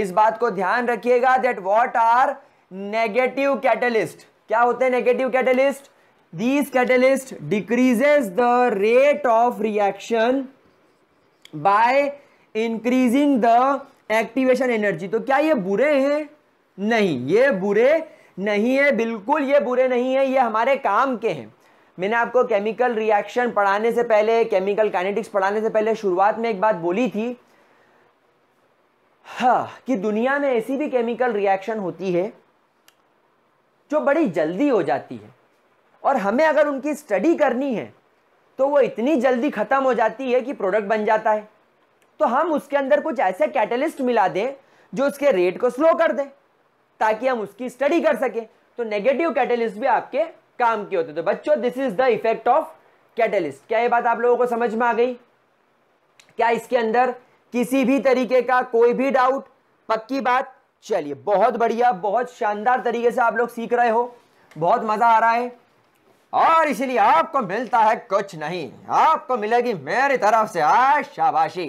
इस बात को ध्यान रखिएगा that what are negative catalyst क्या होते हैं negative catalyst these catalyst decreases the rate of reaction by increasing the activation energy तो क्या ये बुरे हैं नहीं ये बुरे नहीं है बिल्कुल ये बुरे नहीं है ये हमारे काम के हैं मैंने आपको केमिकल रिएक्शन पढ़ाने से पहले केमिकल काइनेटिक्स पढ़ाने से पहले शुरुआत में एक बात बोली थी हाँ कि दुनिया में ऐसी भी केमिकल रिएक्शन होती है जो बड़ी जल्दी हो जाती है और हमें अगर उनकी स्टडी करनी है तो वो इतनी जल्दी ख़त्म हो जाती है कि प्रोडक्ट बन जाता है तो हम उसके अंदर कुछ ऐसे कैटलिस्ट मिला दें जो उसके रेट को स्लो कर दें ताकि हम उसकी स्टडी कर सकें तो नेगेटिव कैटेलिस्ट भी आपके काम के होते तो बच्चों this is the effect of catalyst क्या ये बात आप लोगों को समझ में आ गई क्या इसके अंदर किसी भी तरीके का कोई भी डाउट पक्की बात चलिए बहुत बढ़िया बहुत शानदार तरीके से आप लोग सीख रहे हो बहुत मजा आ रहा है और इसीलिए आपको मिलता है कुछ नहीं आपको मिलेगी मेरी तरफ से आज शाबाशी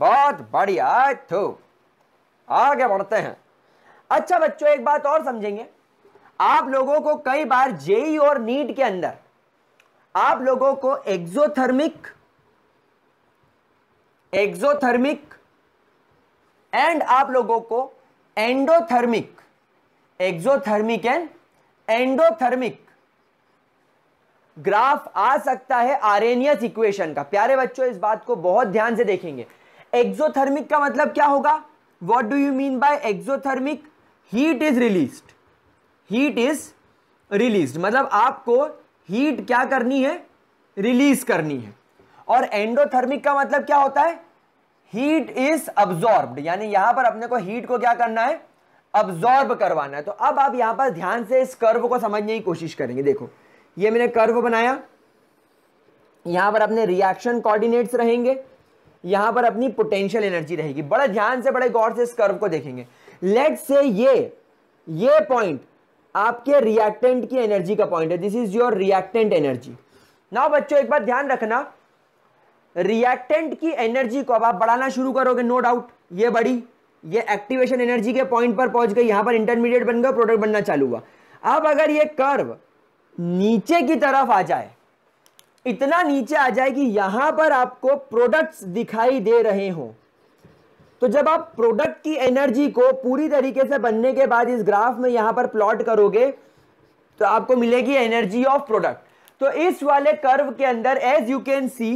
बहुत बढ़िया तो आगे बढ़ते हैं अच्छा बच्चों एक बात और समझेंगे आप लोगों को कई बार जेई और नीट के अंदर आप लोगों को एक्सोथर्मिक एक्सोथर्मिक एंड आप लोगों को endothermic exothermic and endothermic graph आ सकता है आरेनियस इक्वेशन का प्यारे बच्चों इस बात को बहुत ध्यान से देखेंगे एक्सोथर्मिक का मतलब क्या होगा what do you mean by exothermic heat is released heat is released मतलब आपको हीट क्या करनी है रिलीज करनी है और एंडोथर्मिक का मतलब क्या होता है हीट इज अब्जॉर्ब यानी यहां पर अपने को हीट को क्या करना है अब्जॉर्ब करवाना है तो अब आप यहां पर ध्यान से इस कर्व को समझने की कोशिश करेंगे देखो ये मैंने कर्व बनाया यहां पर अपने रिएक्शन कोऑर्डिनेट्स रहेंगे यहां पर अपनी पोटेंशियल एनर्जी रहेगी बड़ा ध्यान से बड़े गौर से इस कर्व को देखेंगे लेट से ये ये पॉइंट आपके रिएक्टेंट की एनर्जी का पॉइंट है this is your reactant energy now बच्चों एक बात ध्यान रखना रिएक्टेंट की एनर्जी को अब आप बढ़ाना शुरू करोगे नो डाउट ये बड़ी ये एक्टिवेशन एनर्जी के पॉइंट पर पहुंच गई यहां पर इंटरमीडिएट बन गया प्रोडक्ट बनना चालू हुआ अब अगर ये कर्व नीचे की तरफ आ जाए इतना नीचे आ जाए कि यहां पर आपको प्रोडक्ट्स दिखाई दे रहे हों तो जब आप प्रोडक्ट की एनर्जी को पूरी तरीके से बनने के बाद इस ग्राफ में यहां पर प्लॉट करोगे तो आपको मिलेगी एनर्जी ऑफ प्रोडक्ट तो इस वाले कर्व के अंदर as you can see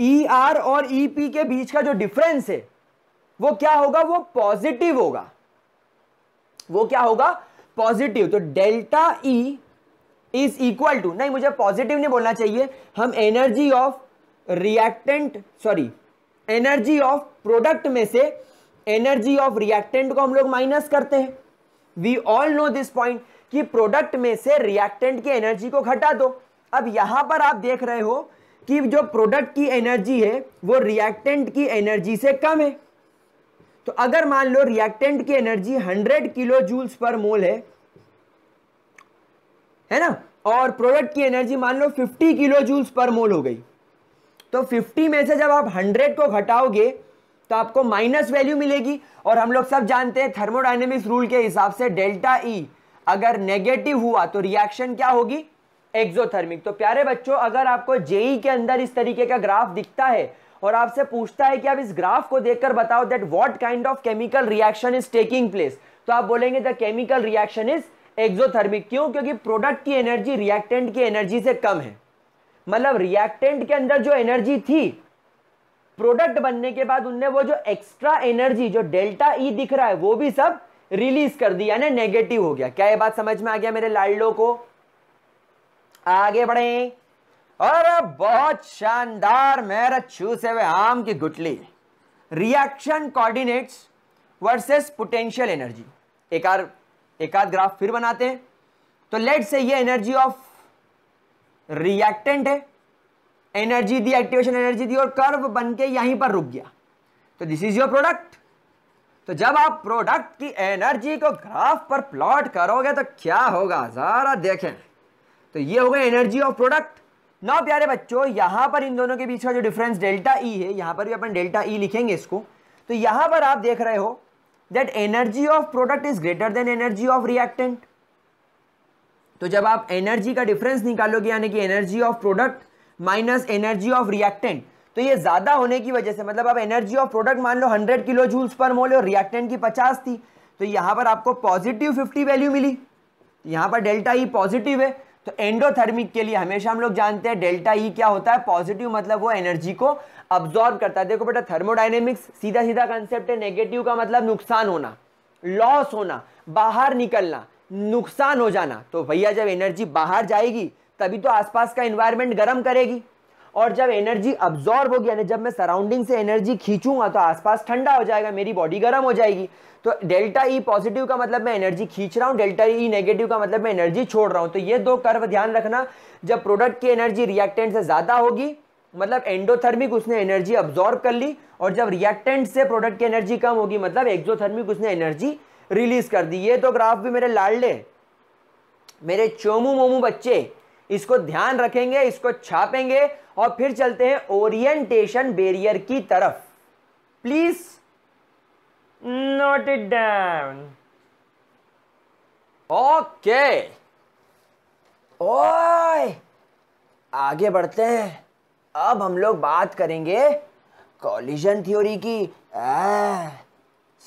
E R और ई e पी के बीच का जो डिफरेंस है वो क्या होगा वो पॉजिटिव होगा वो क्या होगा पॉजिटिव तो delta E is equal to नहीं मुझे पॉजिटिव नहीं बोलना चाहिए हम energy of reactant sorry energy of product में से एनर्जी ऑफ रिएक्टेंट को हम लोग माइनस करते हैं we all know this point कि प्रोडक्ट में से रिएक्टेंट की एनर्जी को घटा दो अब यहां पर आप देख रहे हो कि जो प्रोडक्ट की एनर्जी है वो रिएक्टेंट की एनर्जी से कम है तो अगर मान लो रिएक्टेंट की energy 100 kilo joules per mole है है ना और प्रोडक्ट की एनर्जी मान लो 50 किलो जूल्स पर मोल हो गई तो 50 में से जब आप 100 को घटाओगे तो आपको माइनस वैल्यू मिलेगी और हम लोग सब जानते हैं थर्मोडाइनेमिक्स रूल के हिसाब से डेल्टा ई e, अगर नेगेटिव हुआ तो रिएक्शन क्या होगी एक्सोथर्मिक तो प्यारे बच्चों अगर आपको जेई e के अंदर इस तरीके का ग्राफ दिखता है और आपसे पूछता है कि आप इस ग्राफ को देखकर बताओ that what kind of chemical reaction is taking place तो आप बोलेंगे the chemical reaction is exothermic क्यों क्योंकि प्रोडक्ट की एनर्जी रिएक्टेंट की एनर्जी से कम है मतलब रिएक्टेंट के अंदर जो एनर्जी थी प्रोडक्ट बनने के बाद उनने वो जो एक्स्ट्रा एनर्जी जो डेल्टा ई e दिख रहा है वो भी सब रिलीज कर दी यानी नेगेटिव हो गया क्या ये बात समझ में आ गया मेरे लाडलो को आगे बढ़े और बहुत शानदार मेरा छू से आम की गुटली reaction coordinates versus potential energy एक आर एक आध ग्राफ फिर बनाते हैं तो लेट से ये एनर्जी ऑफ रिएक्टेंट है एनर्जी दी एक्टिवेशन एनर्जी दी और कर्व बन के यहीं पर रुक गया तो दिस इज योर प्रोडक्ट तो जब आप प्रोडक्ट की एनर्जी को ग्राफ पर प्लॉट करोगे तो क्या होगा ज़रा देखें तो ये होगा एनर्जी ऑफ प्रोडक्ट ना प्यारे बच्चों यहां पर इन दोनों के बीच का जो डिफरेंस डेल्टा ई है यहां पर भी अपन डेल्टा ई e लिखेंगे इसको तो यहां पर आप देख रहे हो that energy of product is greater than energy of reactant तो जब आप एनर्जी का डिफरेंस निकालोगे यानी कि energy of product minus energy of reactant तो ये ज़्यादा होने की वजह से मतलब आप एनर्जी ऑफ प्रोडक्ट मान लो 100 किलो जूल्स पर मोल और रिएक्टेंट की 50 थी तो यहां पर आपको पॉजिटिव 50 वैल्यू मिली यहां पर डेल्टा ई पॉजिटिव है तो एंडोथर्मिक के लिए हमेशा हम लोग जानते हैं डेल्टा ई e क्या होता है पॉजिटिव मतलब वो एनर्जी को अब्जॉर्ब करता है देखो बेटा थर्मोडाइनेमिक्स सीधा सीधा कंसेप्ट है नेगेटिव का मतलब नुकसान होना लॉस होना बाहर निकलना नुकसान हो जाना तो भैया जब एनर्जी बाहर जाएगी तभी तो आसपास का इन्वायरमेंट गर्म करेगी और जब एनर्जी अब्जॉर्ब होगी यानी जब मैं सराउंडिंग से एनर्जी खींचूंगा तो आसपास ठंडा हो जाएगा मेरी बॉडी गर्म हो जाएगी तो डेल्टा ई पॉजिटिव का मतलब मैं एनर्जी खींच रहा हूँ डेल्टा ई नेगेटिव का मतलब मैं एनर्जी छोड़ रहा हूँ तो ये दो कर्व ध्यान रखना जब प्रोडक्ट की एनर्जी रिएक्टेंट से ज़्यादा होगी मतलब एंडोथर्मिक उसने एनर्जी अब्जॉर्ब कर ली और जब रिएक्टेंट से प्रोडक्ट की एनर्जी कम होगी मतलब एक्जोथर्मिक उसने एनर्जी रिलीज कर दी ये तो ग्राफ भी मेरे लाडले मेरे चोमू मोमू बच्चे इसको ध्यान रखेंगे इसको छापेंगे और फिर चलते हैं ओरिएंटेशन बेरियर की तरफ please note it down okay ओए आगे बढ़ते हैं अब हम लोग बात करेंगे कॉलिजन थ्योरी की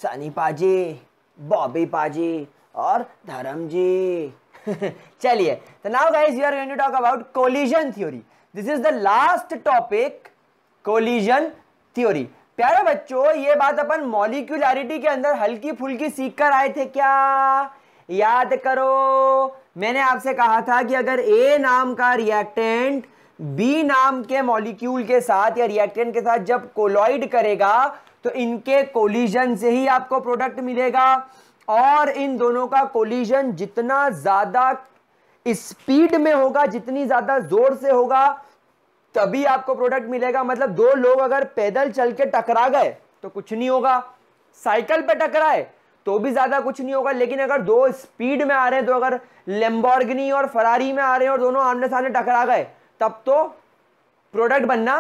सनी पाजी बॉबी पाजी और धर्म जी चलिए तो now guys you are going to talk about collision theory this is the last topic collision theory प्यारे बच्चों ये बात अपन मॉलिक्यूलरिटी के अंदर हल्की फुल्की सीख कर आए थे क्या याद करो मैंने आपसे कहा था कि अगर ए नाम का रिएक्टेंट बी नाम के मॉलिक्यूल के साथ या रिएक्टेंट के साथ जब कोलॉइड करेगा तो इनके कोलिजन से ही आपको प्रोडक्ट मिलेगा और इन दोनों का कोलिजन जितना ज़्यादा स्पीड में होगा जितनी ज़्यादा जोर से होगा तभी आपको प्रोडक्ट मिलेगा मतलब दो लोग अगर पैदल चल के टकरा गए तो कुछ नहीं होगा साइकिल पे टकराए तो भी ज़्यादा कुछ नहीं होगा लेकिन अगर दो स्पीड में आ रहे हैं तो अगर लेम्बॉर्गनी और फरारी में आ रहे हैं और दोनों आमने सामने टकरा गए तब तो प्रोडक्ट बनना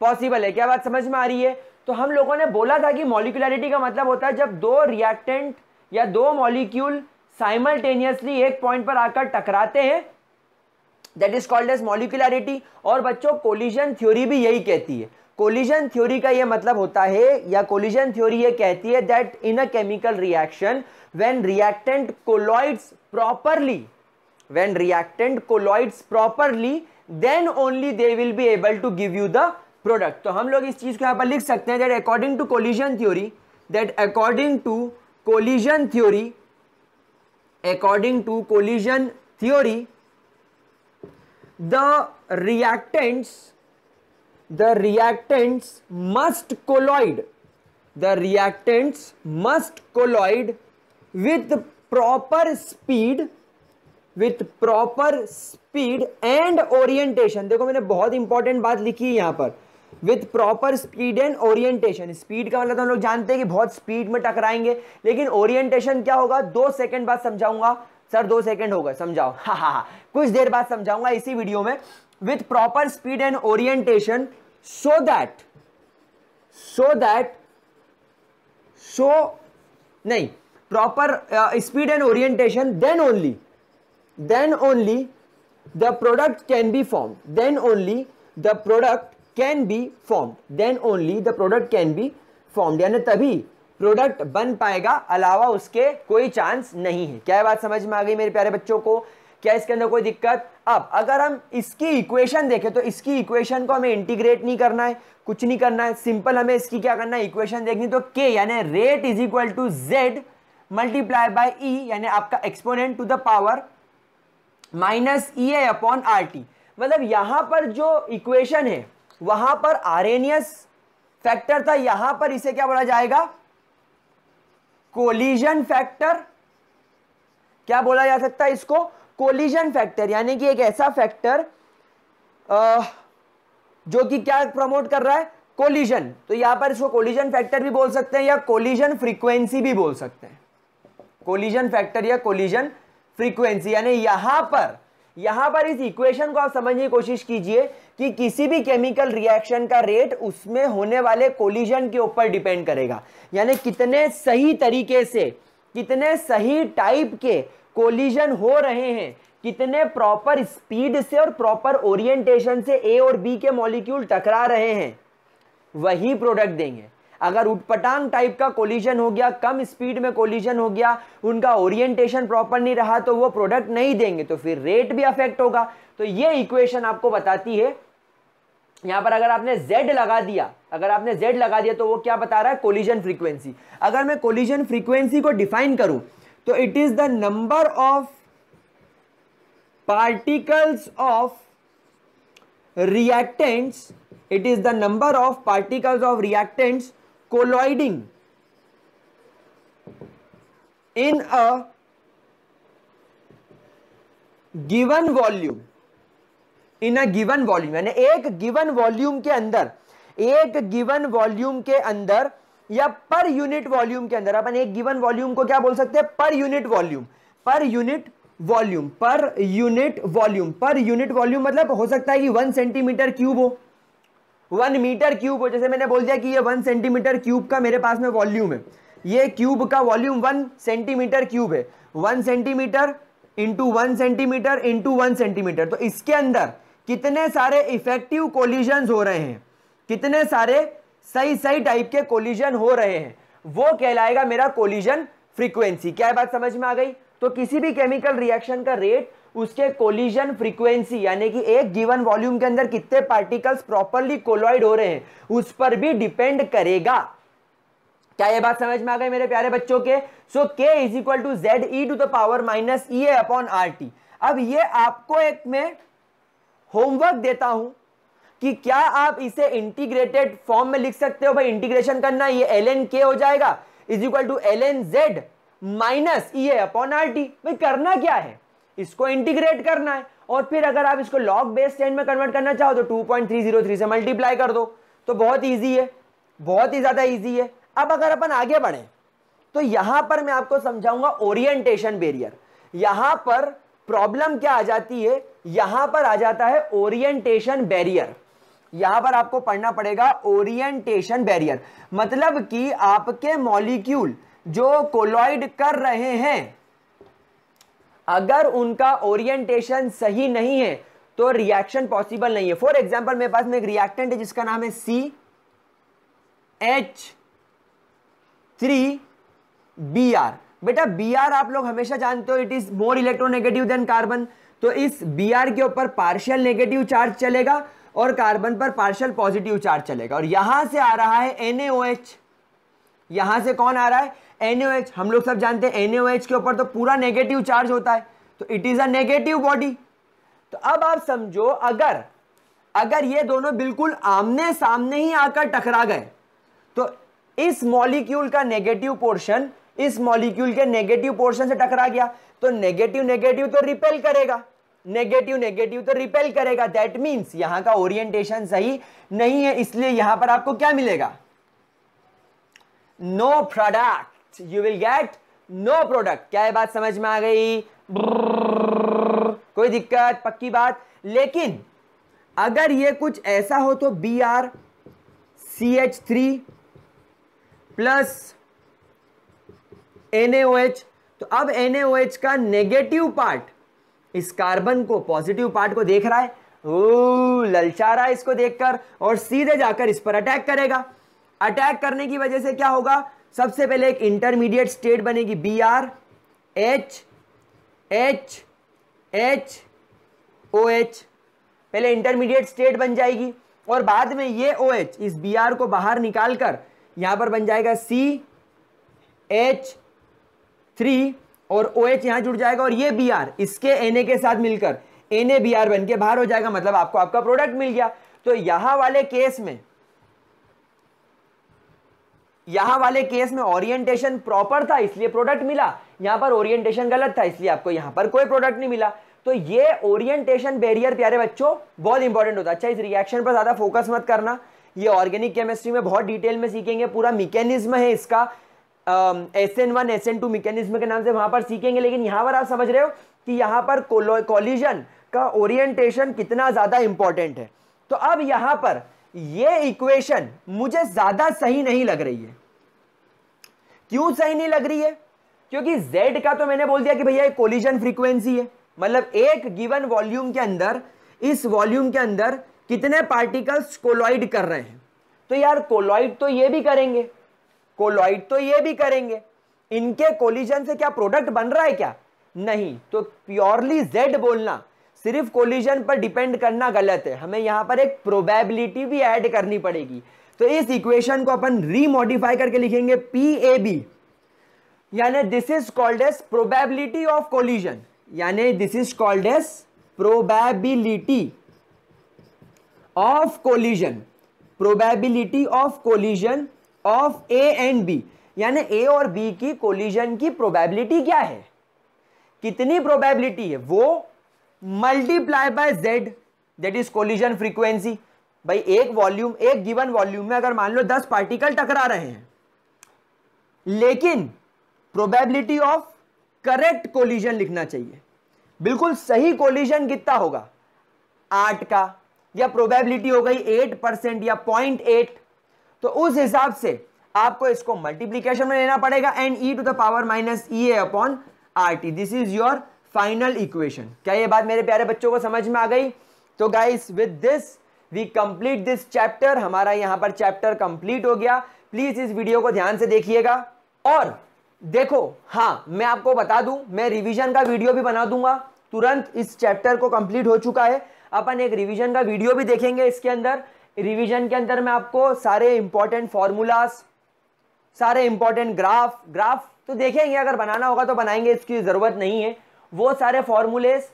पॉसिबल है क्या बात समझ में आ रही है तो हम लोगों ने बोला था कि मॉलिकुलरिटी का मतलब होता है जब दो रिएक्टेंट या दो मॉलिक्यूल साइमल्टेनियसली एक पॉइंट पर आकर टकराते हैं that is called as molecularity और बच्चों कोलिजन थ्योरी भी यही कहती है कोलिजन थ्योरी का ये मतलब होता है या कोलिजन थ्योरी ये कहती है that in a chemical reaction when reactant collides properly when reactant collides properly then only they will be able to give you the product तो हम लोग इस चीज़ को यहां पर लिख सकते हैं that according to collision theory that according to collision theory according to collision theory the reactants the reactants must collide the reactants must collide with proper speed with proper speed and orientation देखो मैंने बहुत important बात लिखी है यहां पर with proper speed and orientation speed का मतलब तो हम लोग जानते हैं कि बहुत स्पीड में टकराएंगे लेकिन ओरिएंटेशन क्या होगा दो सेकंड बाद समझाऊंगा सर दो सेकंड होगा समझाओ हा हा हा कुछ देर बाद समझाऊंगा इसी वीडियो में with proper speed and orientation so that so that so नहीं proper speed and orientation then only then only the product can be form then only the product can be form then only the product can be formed यानी तभी product बन पाएगा अलावा उसके कोई chance नहीं है क्या बात समझ में आ गई मेरे प्यारे बच्चों को क्या इसके अंदर कोई दिक्कत अब अगर हम इसकी इक्वेशन देखें तो इसकी इक्वेशन को हमें इंटीग्रेट नहीं करना है कुछ नहीं करना है सिंपल हमें इसकी क्या करना है इक्वेशन देखनी तो के यानी rate is equal to Z multiply by E यानी आपका exponent to the power minus E A upon R T मतलब यहां पर जो इक्वेशन है वहां पर आरेनियस फैक्टर था यहां पर इसे क्या बोला जाएगा कोलिजन फैक्टर क्या बोला जा सकता है इसको कोलिजन फैक्टर यानी कि एक ऐसा फैक्टर जो कि क्या प्रमोट कर रहा है कोलिजन तो यहां पर इसको कोलिजन फैक्टर भी बोल सकते हैं या कोलिजन फ्रीक्वेंसी भी बोल सकते हैं कोलिजन फैक्टर या कोलिजन फ्रीक्वेंसी यानी यहां पर यहां पर इस इक्वेशन को आप समझने की कोशिश कीजिए कि किसी भी केमिकल रिएक्शन का रेट उसमें होने वाले कोलिजन के ऊपर डिपेंड करेगा यानी कितने सही तरीके से कितने सही टाइप के कोलिजन हो रहे हैं कितने प्रॉपर स्पीड से और प्रॉपर ओरिएंटेशन से ए और बी के मॉलिक्यूल टकरा रहे हैं वही प्रोडक्ट देंगे अगर उटपटांग टाइप का कोलिजन हो गया कम स्पीड में कोलिजन हो गया उनका ओरिएंटेशन प्रॉपर नहीं रहा तो वो प्रोडक्ट नहीं देंगे तो फिर रेट भी अफेक्ट होगा तो ये इक्वेशन आपको बताती है यहां पर अगर आपने Z लगा दिया अगर आपने Z लगा दिया तो वो क्या बता रहा है कोलिजन फ्रीक्वेंसी अगर मैं कोलिजन फ्रीक्वेंसी को डिफाइन करूं तो it is the number of particles of reactants it is the number of particles of reactants colliding in a given volume in a given volume यानी एक गिवन वॉल्यूम के अंदर एक गिवन वॉल्यूम के अंदर या पर यूनिट वॉल्यूम के अंदर अपन एक गिवन वॉल्यूम को क्या बोल सकते हैं per unit volume per unit volume per unit volume per unit volume मतलब हो सकता है कि वन सेंटीमीटर क्यूब हो वन मीटर क्यूब हो जैसे मैंने बोल दिया कि ये वन सेंटीमीटर क्यूब का मेरे पास में वॉल्यूम है ये क्यूब का वॉल्यूम वन सेंटीमीटर क्यूब है one centimeter into one centimeter into one centimeter तो इसके अंदर कितने सारे इफेक्टिव कोलिजन हो रहे हैं कितने सारे सही सही टाइप के कोलिजन हो रहे हैं वो कहलाएगा मेरा कोलिजन फ्रीक्वेंसी क्या बात समझ में आ गई तो किसी भी केमिकल रिएक्शन का रेट उसके कोलिजन फ्रीक्वेंसी यानी कि एक गिवन वॉल्यूम के अंदर कितने पार्टिकल्स प्रॉपरली कोलॉइड हो रहे हैं उस पर भी डिपेंड करेगा क्या ये बात समझ में आ गई मेरे प्यारे बच्चों के so K is equal to Z E to the power minus E A upon R T अब ये आपको एक में होमवर्क देता हूं कि क्या आप इसे इंटीग्रेटेड फॉर्म में लिख सकते हो भाई इंटीग्रेशन करना ये एल एन के हो जाएगा is equal to L N Z minus E upon R T भाई करना क्या है इसको इंटीग्रेट करना है और फिर अगर आप इसको लॉग बेस टेन में कन्वर्ट करना चाहो तो two point three zero three से मल्टीप्लाई कर दो तो बहुत ईजी है बहुत ही ज़्यादा ईजी है अब अगर अपन आगे बढ़े तो यहां पर मैं आपको समझाऊंगा ओरिएंटेशन बेरियर यहां पर प्रॉब्लम क्या आ जाती है यहां पर आ जाता है ओरिएंटेशन बैरियर यहां पर आपको पढ़ना पड़ेगा ओरिएंटेशन बैरियर मतलब कि आपके मॉलिक्यूल जो कोलॉइड कर रहे हैं अगर उनका ओरिएंटेशन सही नहीं है तो रिएक्शन पॉसिबल नहीं है फॉर एग्जाम्पल मेरे पास में एक रिएक्टेंट है जिसका नाम है C H three B R बेटा बी आर आप लोग हमेशा जानते हो it is more electronegative than carbon तो इस बी आर के ऊपर पार्शियल नेगेटिव चार्ज चलेगा और कार्बन पर पार्शियल पॉजिटिव चार्ज चलेगा और यहां से आ रहा है एन यहां से कौन आ रहा है एच हम लोग सब जानते हैं एन के ऊपर तो पूरा नेगेटिव चार्ज होता है तो इट इज़ अगेटिव बॉडी तो अब आप समझो अगर अगर ये दोनों बिल्कुल आमने सामने ही आकर टकरा गए तो इस मॉलिक्यूल का नेगेटिव पोर्शन इस मॉलिक्यूल के नेगेटिव पोर्शन से टकरा गया तो नेगेटिव नेगेटिव तो रिपेल करेगा नेगेटिव नेगेटिव तो रिपेल करेगा दैट मीन्स यहां का ओरिएंटेशन सही नहीं है इसलिए यहां पर आपको क्या मिलेगा no product you will get no product क्या है बात समझ में आ गई कोई दिक्कत पक्की बात लेकिन अगर ये कुछ ऐसा हो तो B R C H three plus N तो अब एन का नेगेटिव पार्ट इस कार्बन को पॉजिटिव पार्ट को देख रहा है ओ ललचा रहा है इसको देखकर और सीधे जाकर इस पर अटैक करेगा अटैक करने की वजह से क्या होगा सबसे पहले एक इंटरमीडिएट स्टेट बनेगी B R H H H O H पहले इंटरमीडिएट स्टेट बन जाएगी और बाद में ये ओ एच इस बी आर को बाहर निकालकर यहां पर बन जाएगा सी एच थ्री और ओ OH एच यहां जुड़ जाएगा और ये बी आर इसके एन ए के साथ मिलकर एन ए बी आर बन के बाहर हो जाएगा मतलब आपको आपका प्रोडक्ट मिल गया तो यहां वाले केस में यहां वाले केस में ओरिएंटेशन प्रॉपर था इसलिए प्रोडक्ट मिला यहां पर ओरिएंटेशन गलत था इसलिए आपको यहां पर कोई प्रोडक्ट नहीं मिला तो ये ओरिएंटेशन बैरियर प्यारे बच्चों बहुत इंपॉर्टेंट होता है अच्छा इस रिएक्शन पर ज्यादा फोकस मत करना ये ऑर्गेनिक केमिस्ट्री में बहुत डिटेल में सीखेंगे पूरा मिकेनिज्म है इसका S N one S N two mechanism के नाम से वहां पर सीखेंगे लेकिन यहां पर आप समझ रहे हो कि यहां पर कॉलिजन का ओरिएंटेशन कितना ज़्यादा इंपॉर्टेंट है तो अब यहां पर ये इक्वेशन मुझे ज़्यादा सही नहीं लग रही है क्यों सही नहीं लग रही है क्योंकि z का तो मैंने बोल दिया कि भैया कोलिजन फ्रीक्वेंसी है मतलब एक गिवन वॉल्यूम के अंदर इस वॉल्यूम के अंदर कितने पार्टिकल्स कोलॉइड कर रहे हैं तो यार कोलॉइड तो ये भी करेंगे कोलॉइड तो ये भी करेंगे इनके कोलिजन से क्या प्रोडक्ट बन रहा है क्या नहीं तो प्योरली जेड बोलना सिर्फ कोलिजन पर डिपेंड करना गलत है हमें यहां पर एक प्रोबेबिलिटी भी ऐड करनी पड़ेगी तो इस इक्वेशन को अपन रीमोडिफाई करके लिखेंगे पी ए बी यानी this is called as probability of collision यानी this is called as probability of collision probability of collision of A and B यानी ए और बी की कोलिजन की प्रोबेबिलिटी क्या है कितनी प्रोबेबिलिटी है वो multiply by Z that is collision frequency भाई एक वॉल्यूम एक गिवन वॉल्यूम में अगर मान लो दस पार्टिकल टकरा रहे हैं लेकिन प्रोबेबिलिटी ऑफ करेक्ट कोलिजन लिखना चाहिए बिल्कुल सही कोलिजन कितना होगा आठ का या प्रोबेबिलिटी हो गई एट परसेंट या पॉइंट एट तो उस हिसाब से आपको इसको मल्टीप्लीकेशन में लेना पड़ेगा and E to the power minus E A upon R T this is your final equation क्या ये बात मेरे प्यारे बच्चों को समझ में आ गई तो guys with this we complete this chapter हमारा यहां पर चैप्टर कंप्लीट हो गया प्लीज़ इस वीडियो को ध्यान से देखिएगा और देखो हाँ मैं आपको बता दूं मैं रिवीजन का वीडियो भी बना दूंगा तुरंत इस चैप्टर को कंप्लीट हो चुका है अपन एक रिवीजन का वीडियो भी देखेंगे इसके अंदर रिवीजन के अंदर मैं आपको सारे इंपॉर्टेंट फॉर्मूलाज सारे इंपॉर्टेंट ग्राफ ग्राफ तो देखेंगे अगर बनाना होगा तो बनाएंगे इसकी ज़रूरत नहीं है वो सारे फॉर्मूलेस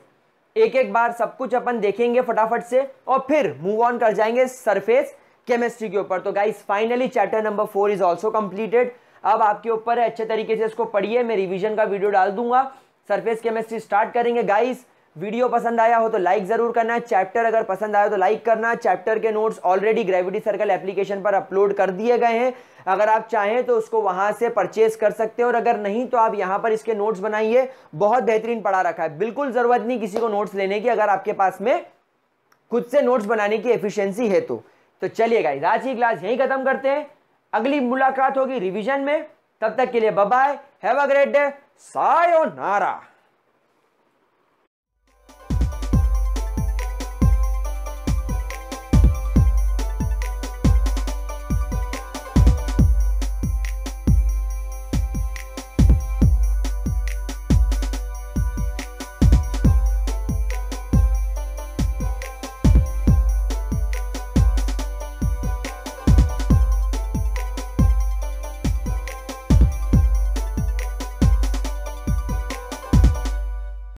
एक एक बार सब कुछ अपन देखेंगे फटाफट से और फिर मूव ऑन कर जाएंगे सरफेस केमिस्ट्री के ऊपर तो guys finally chapter number four is also completed अब आपके ऊपर है अच्छे तरीके से इसको पढ़िए मैं रिविजन का वीडियो डाल दूंगा सरफेस केमिस्ट्री स्टार्ट करेंगे गाइस वीडियो पसंद आया हो तो लाइक ज़रूर करना चैप्टर अगर पसंद आया तो लाइक करना चैप्टर के notes already gravity circle application पर अपलोड कर दिए गए हैं अगर आप चाहें तो उसको वहां से परचेज कर सकते हैं और अगर नहीं तो आप यहाँ पर इसके नोट्स बनाइए बहुत बेहतरीन पढ़ा रखा है बिल्कुल ज़रूरत नहीं किसी को नोट्स लेने की अगर आपके पास में खुद से नोट्स बनाने की एफिशियंसी है तो, तो चलिए गाइज आज की क्लास यही खत्म करते हैं अगली मुलाकात होगी रिविजन में तब तक के लिए bye have a great day सायो नारा